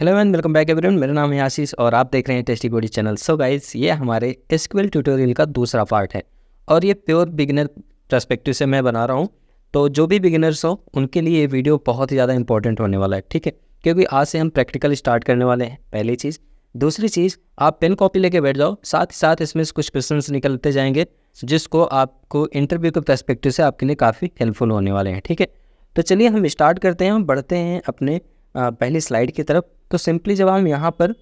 hello and welcome back everyone मेरा नाम है आशीष और आप देख रहे हैं टेस्टी गोडी चैनल सो गाइस ये हमारे एसक्यूएल ट्यूटोरियल का दूसरा पार्ट है और ये प्योर बिगिनर परस्पेक्टिव से मैं बना रहा हूँ तो जो भी बिगिनर्स हो उनके लिए ये वीडियो बहुत ही ज़्यादा इंपॉर्टेंट होने वाला है ठीक है क्योंकि आज से हम प्रैक्टिकल स्टार्ट करने वाले हैं पहली चीज़ दूसरी चीज़ आप पेन कॉपी लेके बैठ जाओ साथ ही साथ इसमें कुछ क्वेश्चन निकलते जाएंगे जिसको आपको इंटरव्यू के प्रस्पेक्टिव से आपके लिए काफ़ी हेल्पफुल होने वाले हैं ठीक है तो चलिए हम स्टार्ट करते हैं हम बढ़ते हैं अपने पहली स्लाइड की तरफ तो सिंपली जब हम यहाँ पर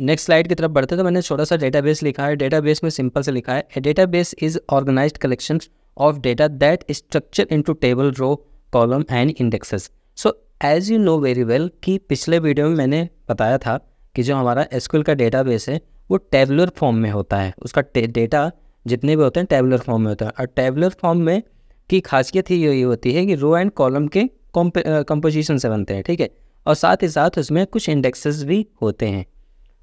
नेक्स्ट स्लाइड की तरफ बढ़ते हैं तो मैंने छोटा सा डेटाबेस लिखा है डेटाबेस में सिंपल से लिखा है a database is organise collection of data that structure into table row column and indexes so as you know very well कि पिछले वीडियो में मैंने बताया था कि जो हमारा एसक्यूएल का बेस है वो टेबुलर फॉर्म में होता है उसका डेटा जितने भी होते हैं टेबुलर फॉर्म में होता है और टेबुलर फॉर्म में की खासियत ही यही होती है कि रो एंड कॉलम के कॉम्पोजिशन से बनते हैं ठीक है और साथ ही साथ उसमें कुछ इंडेक्सेस भी होते हैं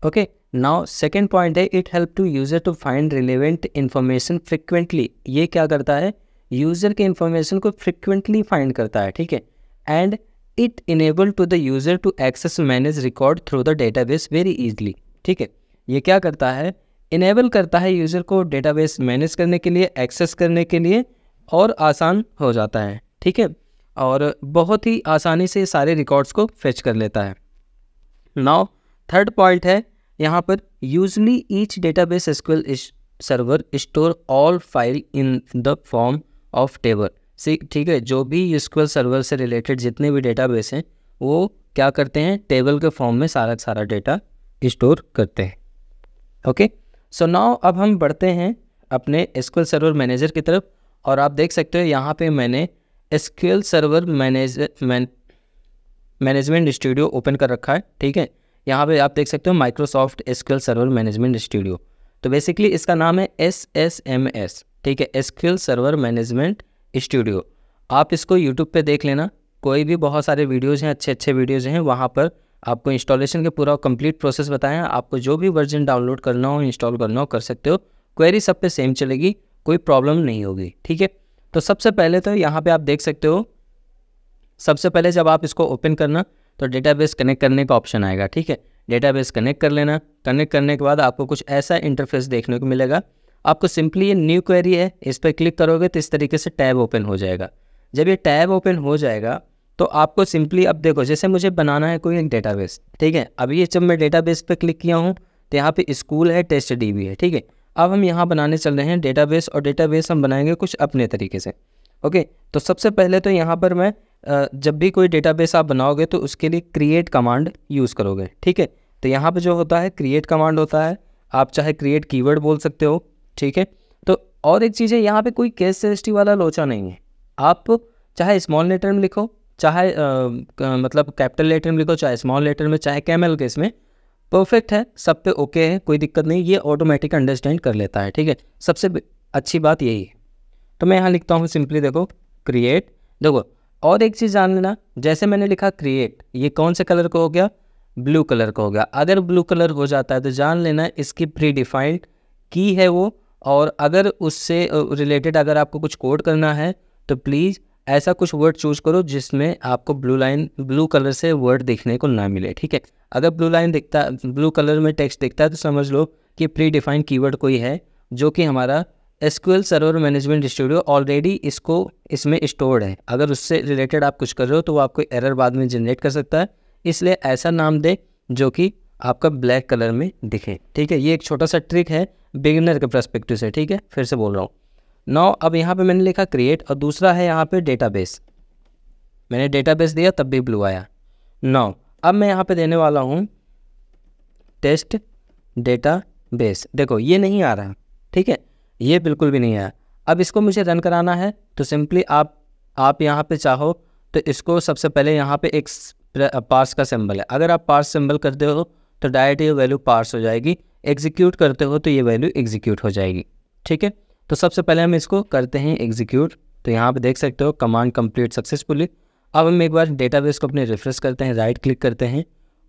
ओके नाउ सेकेंड पॉइंट है it help to user to find relevant information frequently ये क्या करता है यूज़र के इन्फॉर्मेशन को फ्रिक्वेंटली फाइंड करता है ठीक है and it enable to the user to access manage record through the database very easily ठीक है ये क्या करता है इनेबल करता है यूज़र को डेटाबेस मैनेज करने के लिए एक्सेस करने के लिए और आसान हो जाता है ठीक है और बहुत ही आसानी से सारे रिकॉर्ड्स को फेच कर लेता है नाउ थर्ड पॉइंट है यहाँ पर usually each data base SQL server store all file in the form of table सी ठीक है जो भी एसक्यूएल सर्वर से रिलेटेड जितने भी बेस हैं वो क्या करते हैं टेबल के फॉर्म में सारा सारा डेटा स्टोर करते हैं ओके सो नाउ अब हम बढ़ते हैं अपने एसक्यूएल सर्वर मैनेजर की तरफ और आप देख सकते हो यहाँ पे मैंने SQL server manage management studio open कर रखा है ठीक है यहाँ पे आप देख सकते हो Microsoft SQL server management studio तो बेसिकली इसका नाम है एस एस एम एस ठीक है एसक्यूएल सर्वर मैनेजमेंट स्टूडियो आप इसको यूट्यूब पे देख लेना कोई भी बहुत सारे वीडियोज़ हैं अच्छे अच्छे वीडियोज़ हैं वहाँ पर आपको इंस्टॉलेशन के पूरा कंप्लीट प्रोसेस बताएं आपको जो भी वर्जन डाउनलोड करना हो इंस्टॉल करना हो कर सकते हो क्वेरी सब पे सेम चलेगी कोई प्रॉब्लम नहीं होगी ठीक है तो सबसे पहले तो यहाँ पे आप देख सकते हो सबसे पहले जब आप इसको ओपन करना तो डेटाबेस कनेक्ट करने का ऑप्शन आएगा ठीक है डेटाबेस कनेक्ट कर लेना कनेक्ट करने के बाद आपको कुछ ऐसा इंटरफेस देखने को मिलेगा आपको सिंपली ये न्यू क्वेरी है इस पर क्लिक करोगे तो इस तरीके से टैब ओपन हो जाएगा जब ये टैब ओपन हो जाएगा तो आपको सिंपली अब देखो जैसे मुझे बनाना है कोई एक डेटाबेस ठीक है अभी ये जब मैं डेटाबेस पे क्लिक किया हूँ तो यहाँ पे स्कूल है टेस्ट डी है ठीक है अब हम यहाँ बनाने चल रहे हैं डेटाबेस और डेटाबेस हम बनाएंगे कुछ अपने तरीके से ओके तो सबसे पहले तो यहाँ पर मैं जब भी कोई डेटाबेस आप बनाओगे तो उसके लिए क्रिएट कमांड यूज़ करोगे ठीक है तो यहाँ पर जो होता है क्रिएट कमांड होता है आप चाहे क्रिएट कीवर्ड बोल सकते हो ठीक है तो और एक चीज़ है यहाँ पे कोई केस सेस्टी वाला लोचा नहीं है आप चाहे स्मॉल लेटर में लिखो चाहे आ, मतलब कैपिटल लेटर में लिखो चाहे स्मॉल लेटर में चाहे कैमल केस में परफेक्ट है सब पे ओके है कोई दिक्कत नहीं ये ऑटोमेटिक अंडरस्टैंड कर लेता है ठीक है सबसे अच्छी बात यही है तो मैं यहाँ लिखता हूँ सिंपली देखो क्रिएट देखो और एक चीज़ जान लेना जैसे मैंने लिखा क्रिएट ये कौन से कलर को हो गया ब्लू कलर का हो गया अगर ब्लू कलर हो जाता है तो जान लेना इसकी प्री डिफाइंड की है वो और अगर उससे रिलेटेड अगर आपको कुछ कोड करना है तो प्लीज़ ऐसा कुछ वर्ड चूज करो जिसमें आपको ब्लू लाइन ब्लू कलर से वर्ड देखने को ना मिले ठीक है अगर ब्लू लाइन दिखता ब्लू कलर में टेक्स्ट दिखता है तो समझ लो कि प्री डिफाइंड कीवर्ड कोई है जो कि हमारा SQL server management studio already इसको इसमें स्टोर्ड है अगर उससे रिलेटेड आप कुछ कर रहे हो तो वो आपको एरर बाद में जनरेट कर सकता है इसलिए ऐसा नाम दे जो कि आपका ब्लैक कलर में दिखे ठीक है ये एक छोटा सा ट्रिक है बिगिनर के प्रस्पेक्टिव से ठीक है फिर से बोल रहा हूँ नौ अब यहाँ पे मैंने लिखा क्रिएट और दूसरा है यहाँ पे डेटाबेस मैंने डेटाबेस दिया तब भी ब्लू आया नौ अब मैं यहाँ पे देने वाला हूँ टेस्ट डेटा बेस देखो ये नहीं आ रहा ठीक है ये बिल्कुल भी नहीं आया अब इसको मुझे रन कराना है तो सिंपली आप आप यहाँ पे चाहो तो इसको सबसे पहले यहाँ पे एक पार्स का सिंबल है अगर आप पार्स सिंबल करते हो तो डायरेक्ट ये वैल्यू पार्स हो जाएगी एग्जीक्यूट करते हो तो ये वैल्यू एग्जीक्यूट हो जाएगी ठीक है तो सबसे पहले हम इसको करते हैं एग्जीक्यूट तो यहाँ पे देख सकते हो कमांड कंप्लीट सक्सेसफुली अब हम एक बार डेटाबेस को अपने रिफ्रेश करते हैं राइट क्लिक करते हैं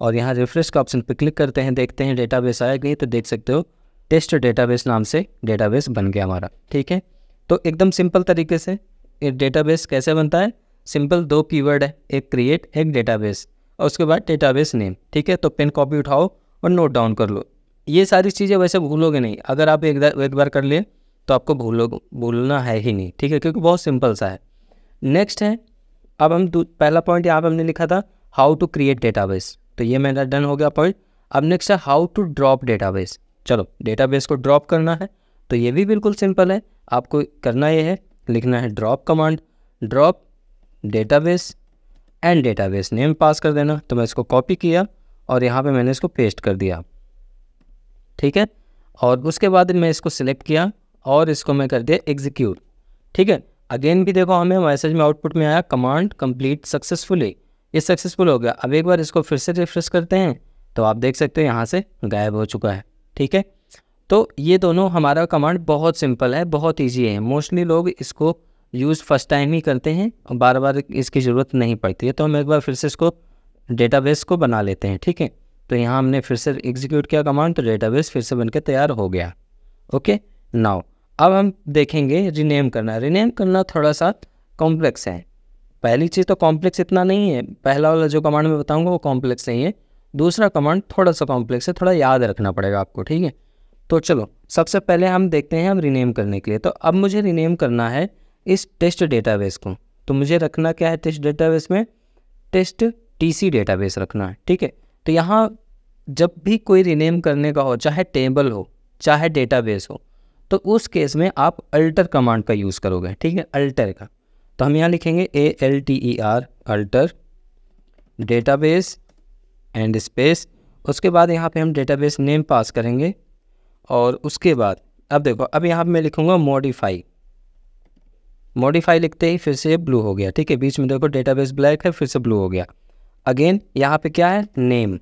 और यहाँ रिफ्रेश का ऑप्शन पर क्लिक करते हैं देखते हैं डेटाबेस आया गई तो देख सकते हो टेस्ट डेटाबेस नाम से डेटाबेस बन गया हमारा ठीक है तो एकदम सिंपल तरीके से डेटाबेस कैसे बनता है सिंपल दो की है एक क्रिएट एक डेटाबेस और उसके बाद डेटाबेस नेम ठीक है तो पेन कॉपी उठाओ और नोट डाउन कर लो ये सारी चीज़ें वैसे भूलोगे नहीं अगर आप एक, एक बार कर लिए तो आपको भूलो भूलना है ही नहीं ठीक है क्योंकि बहुत सिंपल सा है नेक्स्ट है अब हम पहला पॉइंट यहाँ पर हमने लिखा था हाउ टू क्रिएट डेटा तो ये मेरा डन हो गया पॉइंट अब नेक्स्ट है हाउ टू ड्रॉप डेटा चलो डेटा को ड्रॉप करना है तो ये भी बिल्कुल सिंपल है आपको करना ये है लिखना है drop command drop database and database name pass कर देना तो मैं इसको कॉपी किया और यहाँ पे मैंने इसको पेस्ट कर दिया ठीक है और उसके बाद मैं इसको सिलेक्ट किया और इसको मैं कर दिया एग्जीक्यूट ठीक है अगेन भी देखो हमें मैसेज में आउटपुट में आया कमांड कंप्लीट सक्सेसफुली ये सक्सेसफुल हो गया अब एक बार इसको फिर से रिफ्रेश करते हैं तो आप देख सकते हो यहाँ से गायब हो चुका है ठीक है तो ये दोनों हमारा कमांड बहुत सिंपल है बहुत ईजी है मोस्टली लोग इसको यूज़ फर्स्ट टाइम ही करते हैं और बार बार इसकी ज़रूरत नहीं पड़ती है तो हम एक बार फिर से इसको डेटाबेस को बना लेते हैं ठीक है तो यहाँ हमने फिर से एग्जीक्यूट किया कमांड तो डेटाबेस फिर से बनकर तैयार हो गया ओके नाउ अब हम देखेंगे रिनेम करना रिनेम करना थोड़ा सा कॉम्प्लेक्स है पहली चीज़ तो कॉम्प्लेक्स इतना नहीं है पहला वाला जो कमांड मैं बताऊंगा वो कॉम्प्लेक्स नहीं है दूसरा कमांड थोड़ा सा कॉम्प्लेक्स है थोड़ा याद रखना पड़ेगा आपको ठीक है तो चलो सबसे पहले हम देखते हैं हम रिनेम करने के लिए तो अब मुझे रिनेम करना है इस टेस्ट डेटाबेस को तो मुझे रखना क्या है टेस्ट डेटाबेस में टेस्ट टीसी डेटाबेस रखना है ठीक है तो यहाँ जब भी कोई रिनेम करने का हो चाहे टेबल हो चाहे डेटाबेस हो तो उस केस में आप अल्टर कमांड का यूज़ करोगे ठीक है अल्टर का तो हम यहाँ लिखेंगे A L T E R alter database and space उसके बाद यहाँ पे हम डेटाबेस नेम पास करेंगे और उसके बाद अब देखो अब यहाँ पर मैं लिखूँगा मॉडिफाई मॉडिफाई लिखते ही फिर से ब्लू हो गया ठीक है बीच में देखो डेटाबेस ब्लैक है फिर से ब्लू हो गया अगेन यहाँ पे क्या है नेम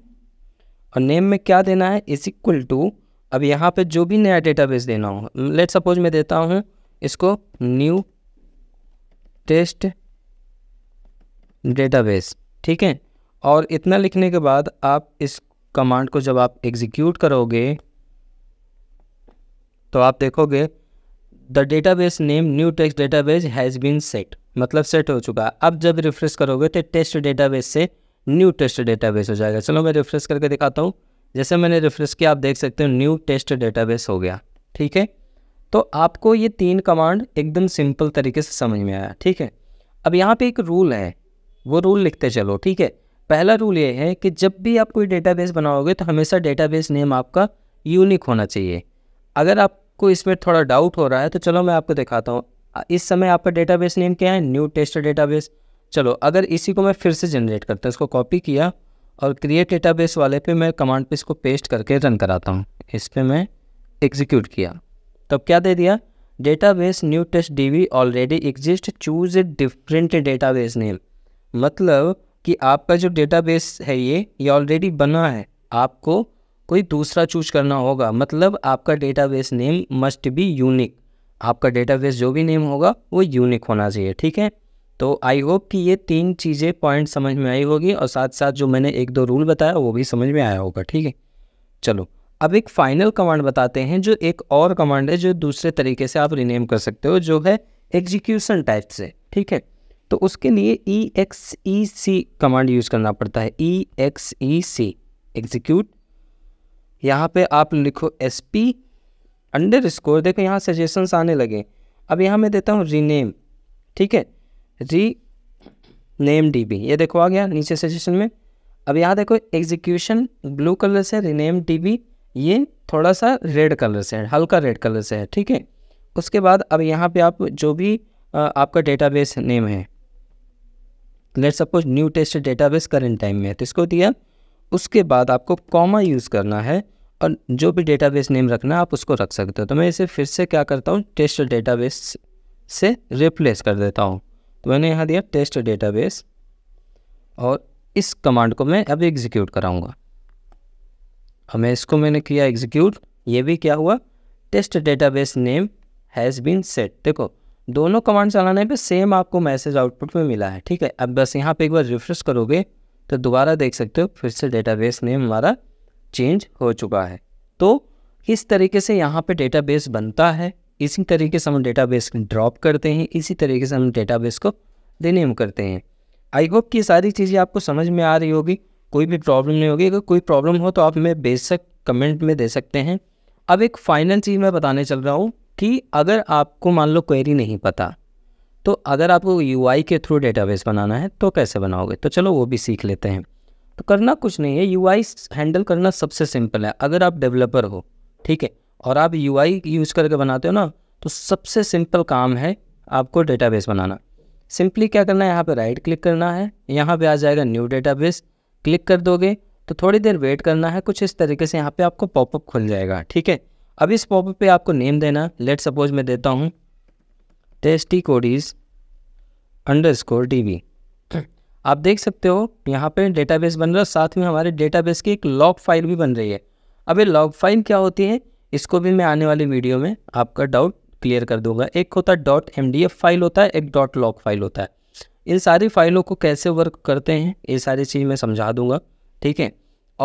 और नेम में क्या देना है इज इक्वल टू अब यहाँ पे जो भी नया डेटाबेस देना हो लेट सपोज मैं देता हूँ इसको न्यू टेस्ट डेटाबेस ठीक है और इतना लिखने के बाद आप इस कमांड को जब आप एग्जीक्यूट करोगे तो आप देखोगे the database name new test database has been set मतलब सेट हो चुका है अब जब रिफ्रेश करोगे तो टेस्ट डेटाबेस से न्यू टेस्ट डेटाबेस हो जाएगा चलो मैं रिफ्रेश करके दिखाता हूँ जैसे मैंने रिफ्रेश किया आप देख सकते हो न्यू टेस्ट डेटाबेस हो गया ठीक है तो आपको ये तीन कमांड एकदम सिंपल तरीके से समझ में आया ठीक है अब यहाँ पे एक रूल है वो रूल लिखते चलो ठीक है पहला रूल ये है कि जब भी आप कोई डेटाबेस बनाओगे तो हमेशा डेटाबेस नेम आपका यूनिक होना चाहिए अगर आपको इसमें थोड़ा डाउट हो रहा है तो चलो मैं आपको दिखाता हूँ इस समय आपका डेटाबेस नेम क्या है न्यू टेस्ट डेटाबेस चलो अगर इसी को मैं फिर से जनरेट करता हूँ इसको कॉपी किया और क्रिएट डेटाबेस वाले पे मैं कमांड पे इसको पेस्ट करके रन कराता हूँ इस पर मैं एग्जीक्यूट किया तब क्या दे दिया database new test we already exist choose a different database name मतलब कि आपका जो डेटाबेस है ये ये ऑलरेडी बना है आपको कोई दूसरा चूज करना होगा मतलब आपका database name must be unique आपका डेटाबेस जो भी नेम होगा वो यूनिक होना चाहिए ठीक है तो आई होप कि ये तीन चीज़ें पॉइंट समझ में आई होगी और साथ साथ जो मैंने एक दो रूल बताया वो भी समझ में आया होगा ठीक है चलो अब एक फाइनल कमांड बताते हैं जो एक और कमांड है जो दूसरे तरीके से आप रीनेम कर सकते हो जो है एग्जीक्यूशन टाइप से ठीक है तो उसके लिए E X E C command use करना पड़ता है ई एक्स ई सी एग्जीक्यूट यहाँ पे आप लिखो एस पी अंडर स्कोर देखो यहाँ सजेशंस आने लगे अब यहाँ मैं देता हूँ रीनेम ठीक है री नेम डी ये देखो आ गया नीचे सेशन में अब यहाँ देखो एग्जीक्यूशन ब्लू कलर से रिनेम बी ये थोड़ा सा रेड कलर से है हल्का रेड कलर से है ठीक है उसके बाद अब यहाँ पे आप जो भी आ, आपका डेटाबेस नेम है let suppose new test database current time में है तो इसको दिया उसके बाद आपको कॉमा यूज़ करना है और जो भी डेटाबेस नेम रखना है आप उसको रख सकते हो तो मैं इसे फिर से क्या करता हूँ टेस्ट डेटाबेस से रिप्लेस कर देता हूँ तो मैंने यहाँ दिया टेस्ट डेटाबेस और इस कमांड को मैं अब एग्जीक्यूट कराऊंगा हमें इसको मैंने किया एग्जीक्यूट ये भी क्या हुआ test database name has been set देखो दोनों कमांड चलाने पे सेम आपको मैसेज आउटपुट में मिला है ठीक है अब बस यहाँ पे एक बार रिफ्रेश करोगे तो दोबारा देख सकते हो फिर से डेटाबेस नेम हमारा चेंज हो चुका है तो इस तरीके से यहाँ पे डेटाबेस बनता है इसी तरीके से हम डेटाबेस ड्रॉप करते हैं इसी तरीके से हम डेटाबेस को रिनेम करते हैं आई होप कि सारी चीज़ें आपको समझ में आ रही होगी कोई भी प्रॉब्लम नहीं होगी अगर कोई प्रॉब्लम हो तो आप हमें बेसक कमेंट में दे सकते हैं अब एक फाइनल चीज़ मैं बताने चल रहा हूँ कि अगर आपको मान लो क्वेरी नहीं पता तो अगर आपको यू के थ्रू डेटाबेस बनाना है तो कैसे बनाओगे तो चलो वो भी सीख लेते हैं तो करना कुछ नहीं है यू हैंडल करना सबसे सिंपल है अगर आप डेवलपर हो ठीक है और आप यू यूज़ करके बनाते हो ना तो सबसे सिंपल काम है आपको डेटाबेस बनाना सिंपली क्या करना है यहाँ पे राइट क्लिक करना है यहाँ पे आ जाएगा न्यू डेटाबेस क्लिक कर दोगे तो थोड़ी देर वेट करना है कुछ इस तरीके से यहाँ पे आपको पॉपअप खुल जाएगा ठीक है अब इस पॉपअप पे आपको नेम देना लेट सपोज मैं देता हूँ टेस्टी कोडीज अंडर स्कोर आप देख सकते हो यहाँ पे डेटाबेस बन रहा है साथ में हमारे डेटाबेस की एक लॉग फाइल भी बन रही है अब ये लॉग फाइल क्या होती है इसको भी मैं आने वाली वीडियो में आपका डाउट क्लियर कर दूंगा एक होता है डॉट एम फाइल होता है एक डॉट लॉक फाइल होता है इन सारी फाइलों को कैसे वर्क करते हैं ये सारी चीज़ मैं समझा दूंगा ठीक है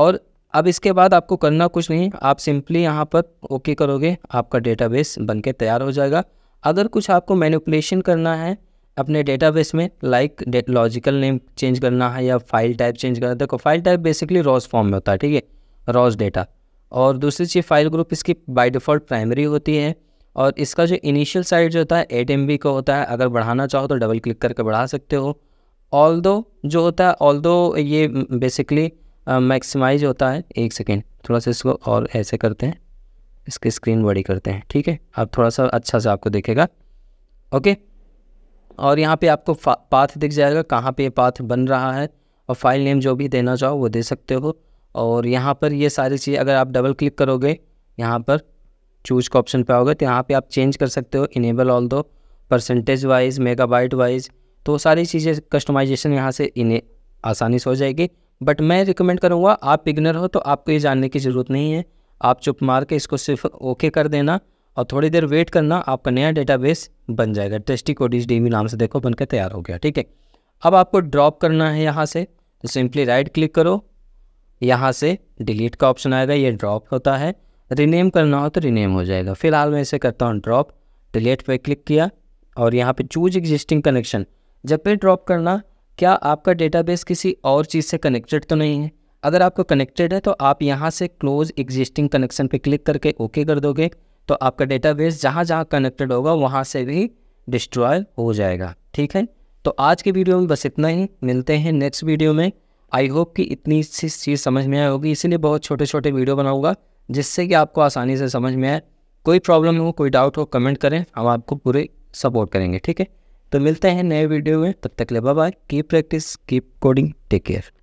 और अब इसके बाद आपको करना कुछ नहीं आप सिंपली यहाँ पर ओके करोगे आपका डेटाबेस बन के तैयार हो जाएगा अगर कुछ आपको मैनिपुलेशन करना है अपने डेटाबेस में लाइक लॉजिकल नेम चेंज करना है या फाइल टाइप चेंज करना है देखो file type basically rows form में होता है ठीक है रॉस डेटा और दूसरी चीज़ फाइल ग्रुप इसकी बाय डिफ़ॉल्ट प्राइमरी होती है और इसका जो इनिशियल साइज होता है एट एम का होता है अगर बढ़ाना चाहो तो डबल क्लिक करके बढ़ा सकते हो ऑल दो जो होता है ऑल दो ये बेसिकली मैक्सिमाइज होता है एक सेकेंड थोड़ा सा इसको और ऐसे करते हैं इसकी स्क्रीन बड़ी करते हैं ठीक है अब थोड़ा सा अच्छा सा आपको दिखेगा ओके और यहाँ पे आपको पाथ दिख जाएगा कहाँ पे पाथ बन रहा है और फाइल नेम जो भी देना चाहो वो दे सकते हो और यहाँ पर ये सारी चीज़ अगर आप डबल क्लिक करोगे यहाँ पर चूज का ऑप्शन पे आओगे तो यहाँ पे आप चेंज कर सकते हो इनेबल ऑल दो परसेंटेज वाइज मेगाबाइट वाइज तो सारी चीज़ें कस्टमाइजेशन यहाँ से इन्हें आसानी से हो जाएगी बट मैं रिकमेंड करूँगा आप बिगनर हो तो आपको ये जानने की ज़रूरत नहीं है आप चुप मार के इसको सिर्फ ओके कर देना और थोड़ी देर वेट करना आपका नया डेटाबेस बन जाएगा टेस्टी कोडिज डी नाम से देखो बनकर तैयार हो गया ठीक है अब आपको ड्रॉप करना है यहाँ से तो सिंपली राइट क्लिक करो यहाँ से डिलीट का ऑप्शन आएगा ये ड्रॉप होता है रिनेम करना हो तो रिनेम हो जाएगा फिलहाल मैं इसे करता हूँ ड्रॉप डिलीट पर क्लिक किया और यहाँ पे चूज एग्जिस्टिंग कनेक्शन जब पे ड्रॉप करना क्या आपका डेटाबेस किसी और चीज़ से कनेक्टेड तो नहीं है अगर आपको कनेक्टेड है तो आप यहाँ से क्लोज एग्जिस्टिंग कनेक्शन पे क्लिक करके ओके कर दोगे तो आपका डेटाबेस जहाँ जहाँ कनेक्टेड होगा वहाँ से भी डिस्ट्रॉय हो जाएगा ठीक है तो आज की वीडियो में बस इतना ही मिलते हैं नेक्स्ट वीडियो में आई होप कि इतनी सी चीज़ समझ में आई होगी इसीलिए बहुत छोटे छोटे वीडियो बनाऊंगा जिससे कि आपको आसानी से समझ में आए कोई प्रॉब्लम हो कोई डाउट हो कमेंट करें हम आपको पूरे सपोर्ट करेंगे ठीक है तो मिलते हैं नए वीडियो में तब तक ले bye keep practice keep coding take care